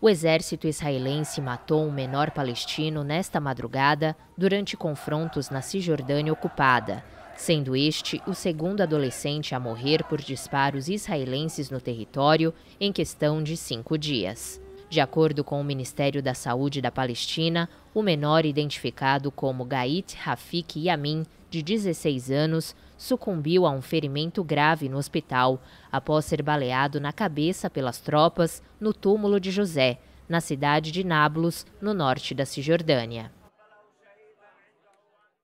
O exército israelense matou um menor palestino nesta madrugada durante confrontos na Cisjordânia ocupada, sendo este o segundo adolescente a morrer por disparos israelenses no território em questão de cinco dias. De acordo com o Ministério da Saúde da Palestina, o menor identificado como Gait Rafik Yamin de 16 anos, sucumbiu a um ferimento grave no hospital após ser baleado na cabeça pelas tropas no túmulo de José, na cidade de Nablus, no norte da Cisjordânia.